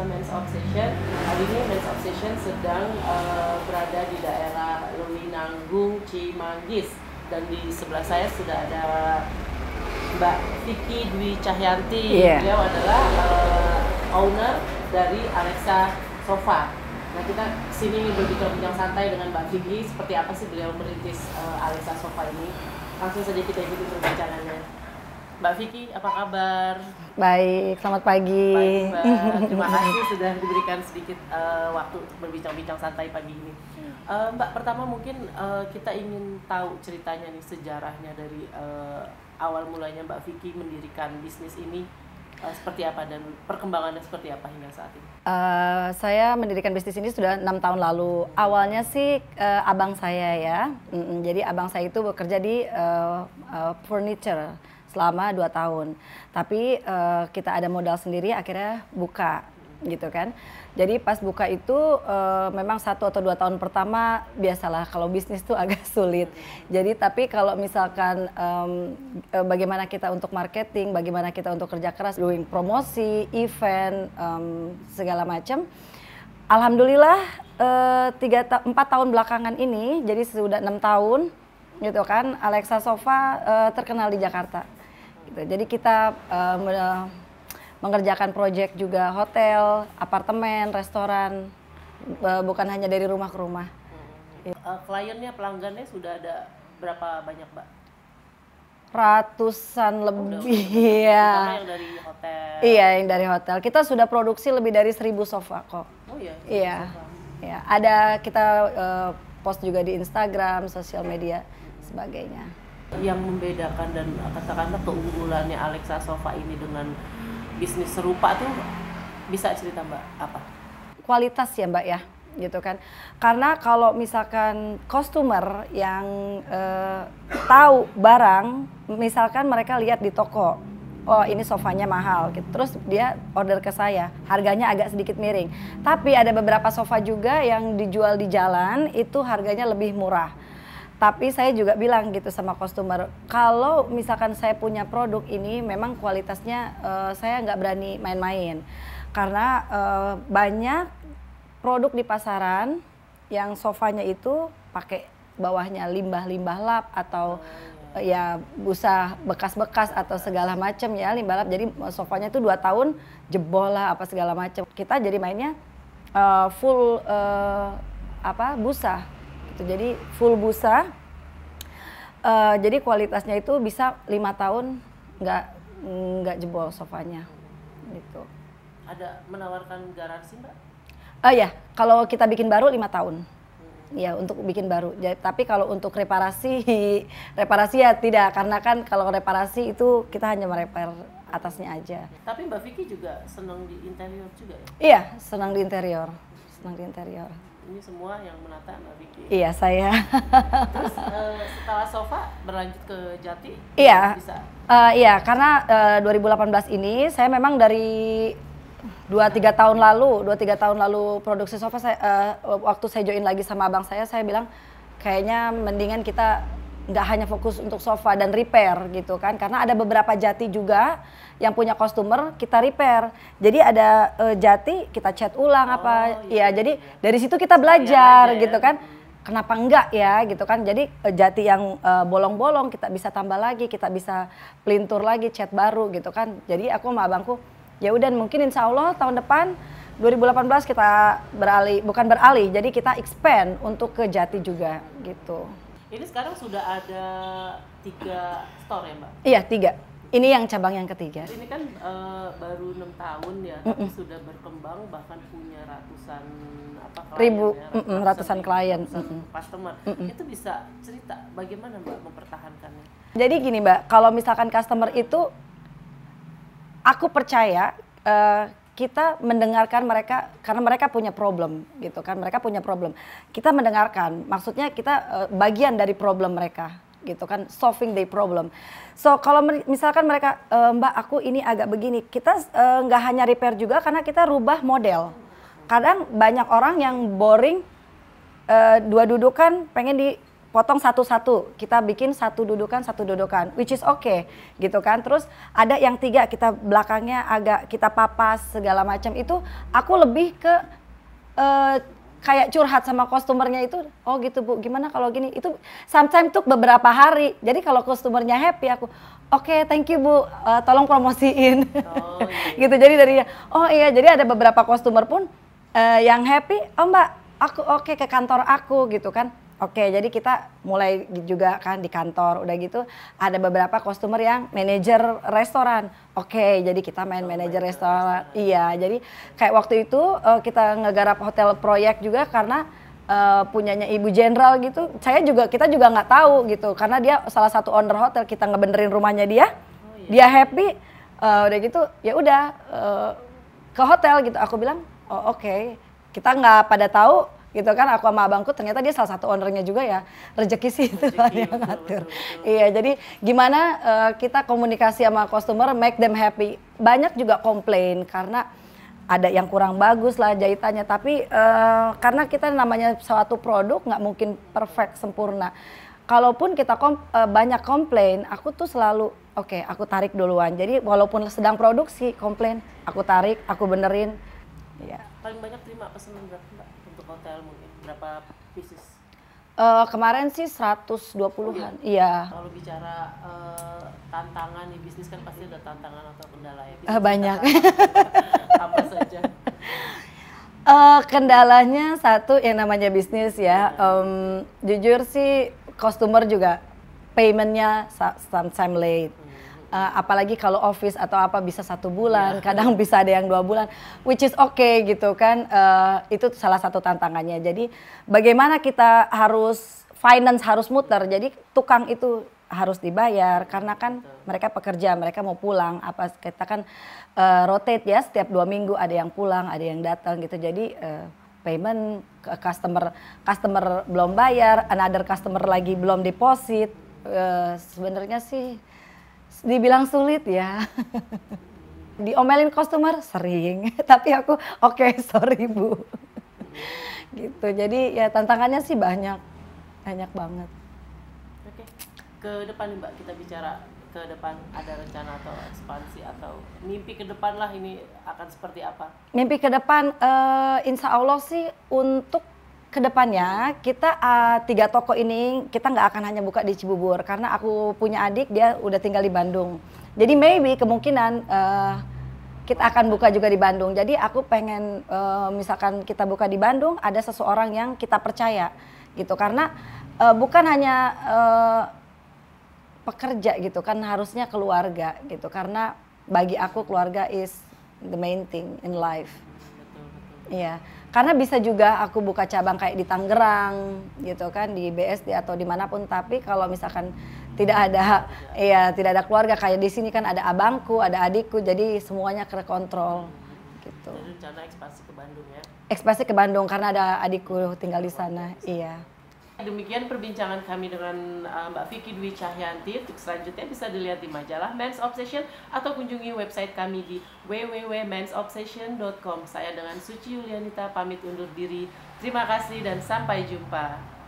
Desa Men's Obsession. Hari ini Men's Obsession sedang uh, berada di daerah Luminanggung, Cimanggis. Dan di sebelah saya sudah ada Mbak Vicky Dwi Cahyanti. Yeah. Beliau adalah uh, owner dari Alexa Sofa. Nah kita sini berbincang-bincang santai dengan Mbak Vicky. Seperti apa sih beliau merintis uh, Alexa Sofa ini? Langsung saja kita ikuti perbincangannya. Mbak Vicky, apa kabar? Baik, selamat pagi. Baik, Mbak. Terima kasih sudah diberikan sedikit uh, waktu untuk berbincang-bincang santai pagi ini. Uh, Mbak, pertama mungkin uh, kita ingin tahu ceritanya nih sejarahnya dari uh, awal mulanya Mbak Vicky mendirikan bisnis ini seperti apa dan perkembangannya seperti apa hingga saat ini? Uh, saya mendirikan bisnis ini sudah enam tahun lalu. Awalnya sih uh, abang saya ya, mm -mm, jadi abang saya itu bekerja di uh, uh, furniture selama 2 tahun. Tapi uh, kita ada modal sendiri akhirnya buka gitu kan. Jadi pas buka itu uh, memang satu atau dua tahun pertama biasalah kalau bisnis tuh agak sulit. Jadi tapi kalau misalkan um, bagaimana kita untuk marketing, bagaimana kita untuk kerja keras, doing promosi, event, um, segala macam. Alhamdulillah uh, tiga ta empat tahun belakangan ini, jadi sudah enam tahun gitu kan, Alexa Sofa uh, terkenal di Jakarta Gitu. Jadi kita uh, mengerjakan proyek juga hotel, apartemen, restoran, eh, bukan hanya dari rumah ke rumah. Hmm. Ya. kliennya, pelanggannya sudah ada berapa banyak, Mbak? Ratusan lebih, iya. Yang dari hotel. Iya, yang dari hotel. Kita sudah produksi lebih dari seribu sofa kok. Oh iya. Iya. Ya, ada kita uh, post juga di Instagram, sosial media, sebagainya. Yang membedakan dan katakanlah keunggulannya Alexa Sofa ini dengan bisnis serupa tuh bisa cerita Mbak apa? Kualitas ya Mbak ya gitu kan karena kalau misalkan customer yang eh, tahu barang misalkan mereka lihat di toko oh ini sofanya mahal gitu. Terus dia order ke saya, harganya agak sedikit miring. Tapi ada beberapa sofa juga yang dijual di jalan itu harganya lebih murah. Tapi saya juga bilang gitu sama customer, kalau misalkan saya punya produk ini memang kualitasnya uh, saya nggak berani main-main. Karena uh, banyak produk di pasaran yang sofanya itu pakai bawahnya limbah-limbah lap atau uh, ya busa bekas-bekas atau segala macam ya limbah lap jadi eh, sofanya itu dua tahun jebol lah apa segala macam kita jadi mainnya uh, full uh, apa busa gitu. Jadi full busa. Uh, jadi kualitasnya itu bisa lima tahun nggak nggak jebol sofanya gitu. Ada menawarkan garansi mbak? Oh eh, uh, ya, kalau kita bikin baru lima tahun. Hmm. Ya untuk bikin baru. Jadi, tapi kalau untuk reparasi, reparasi ya tidak karena kan kalau reparasi itu kita hanya merepair atasnya aja. Tapi Mbak Vicky juga senang di interior juga ya? Iya, senang di interior, senang di interior ini semua yang menata Mbak Vicky. Iya saya. Terus uh, setelah Sofa berlanjut ke Jati. Iya. Bisa. Uh, iya karena uh, eh, 2018 ini saya memang dari dua tiga tahun lalu dua tiga tahun lalu produksi Sofa saya uh, waktu saya join lagi sama abang saya saya bilang kayaknya mendingan kita nggak hanya fokus untuk sofa dan repair gitu kan karena ada beberapa jati juga yang punya customer kita repair jadi ada uh, jati kita cat ulang oh, apa iya. ya jadi iya. dari situ kita iya, belajar ya. gitu kan kenapa enggak ya gitu kan jadi uh, jati yang eh, bolong-bolong uh, kita bisa tambah lagi kita bisa pelintur lagi cat baru gitu kan jadi aku sama abangku ya udah mungkin insya Allah tahun depan 2018 kita beralih bukan beralih jadi kita expand untuk ke jati juga gitu ini sekarang sudah ada tiga store ya mbak? Iya tiga. Ini yang cabang yang ketiga. Ini kan uh, baru enam tahun ya, mm -mm. tapi sudah berkembang bahkan punya ratusan apa klien ribu ya, ratusan, mm -mm, ratusan klien, ratusan mm -mm. customer. Mm -mm. Itu bisa cerita bagaimana mbak mempertahankannya? Jadi gini mbak, kalau misalkan customer itu, aku percaya uh, kita mendengarkan mereka karena mereka punya problem gitu kan mereka punya problem kita mendengarkan maksudnya kita uh, bagian dari problem mereka gitu kan solving the problem. So kalau misalkan mereka e, Mbak aku ini agak begini, kita eh, nggak e, hanya repair juga karena kita rubah model. Kadang banyak orang yang boring e, dua dudukan pengen di potong satu-satu kita bikin satu dudukan satu dudukan which is okay gitu kan terus ada yang tiga kita belakangnya agak kita papas segala macam itu aku lebih ke uh, kayak curhat sama kostumernya itu oh gitu bu gimana kalau gini itu sometimes tuh beberapa hari jadi kalau kostumernya happy aku oke okay, thank you bu uh, tolong promosiin oh, iya. gitu jadi dari oh iya jadi ada beberapa kostumer pun uh, yang happy oh mbak aku oke okay, ke kantor aku gitu kan Oke, jadi kita mulai juga kan di kantor, udah gitu ada beberapa customer yang manajer restoran. Oke, jadi kita main oh, manajer restoran. Iya, jadi kayak waktu itu uh, kita ngegarap hotel proyek juga karena uh, punyanya Ibu Jenderal gitu. Saya juga kita juga nggak tahu gitu karena dia salah satu owner hotel kita ngebenerin rumahnya dia. Oh, iya. Dia happy. Uh, udah gitu, ya udah uh, ke hotel gitu. Aku bilang, "Oh, oke." Okay. Kita nggak pada tahu gitu kan aku sama abangku ternyata dia salah satu ownernya juga ya rezeki sih itu yang ngatur iya jadi gimana uh, kita komunikasi sama customer make them happy banyak juga komplain karena ada yang kurang bagus lah jahitannya tapi uh, karena kita namanya suatu produk nggak mungkin perfect sempurna kalaupun kita kom, uh, banyak komplain aku tuh selalu oke okay, aku tarik duluan jadi walaupun sedang produksi komplain aku tarik aku benerin ya paling banyak terima pesanan berapa hotel mungkin berapa pieces Uh, kemarin sih 120-an. Iya. iya. Kalau bicara uh, tantangan di bisnis kan pasti ada tantangan atau kendala ya. Eh, bisnis uh, banyak. apa saja? Uh, kendalanya satu yang namanya bisnis ya. ya. Um, jujur sih customer juga paymentnya sometimes late uh, apalagi kalau office atau apa bisa satu bulan, yeah. kadang bisa ada yang dua bulan, which is okay gitu kan. Uh, itu salah satu tantangannya. Jadi bagaimana kita harus finance harus muter. Jadi tukang itu harus dibayar karena kan mereka pekerja, mereka mau pulang. Apa kita kan uh, rotate ya setiap dua minggu ada yang pulang, ada yang datang gitu. Jadi uh, payment ke customer customer belum bayar, another customer lagi belum deposit. Uh, Sebenarnya sih dibilang sulit ya. Diomelin customer sering, tapi aku oke okay, sorry Bu. gitu. Jadi ya tantangannya sih banyak. Banyak banget. Oke. Ke depan Mbak kita bicara ke depan ada rencana atau ekspansi atau mimpi ke depan lah ini akan seperti apa? Mimpi ke depan uh, insya Allah sih untuk kedepannya kita uh, tiga toko ini kita nggak akan hanya buka di Cibubur karena aku punya adik dia udah tinggal di Bandung. Jadi maybe kemungkinan uh, kita akan buka juga di Bandung. Jadi aku pengen uh, misalkan kita buka di Bandung ada seseorang yang kita percaya gitu karena uh, bukan hanya uh, pekerja gitu kan harusnya keluarga gitu karena bagi aku keluarga is the main thing in life. Iya. Yeah karena bisa juga aku buka cabang kayak di Tangerang gitu kan di BSD atau dimanapun tapi kalau misalkan tidak ada ya tidak ada keluarga kayak di sini kan ada abangku ada adikku jadi semuanya terkontrol gitu. Jadi rencana ekspansi ke Bandung ya? Ekspansi ke Bandung karena ada adikku tinggal di sana iya. Demikian perbincangan kami dengan eh, Mbak Vicky Dwi Cahyanti. Untuk selanjutnya bisa dilihat di majalah Men's Obsession atau kunjungi website kami di www.mensobsession.com. Saya dengan Suci Yulianita pamit undur diri. Terima kasih dan sampai jumpa.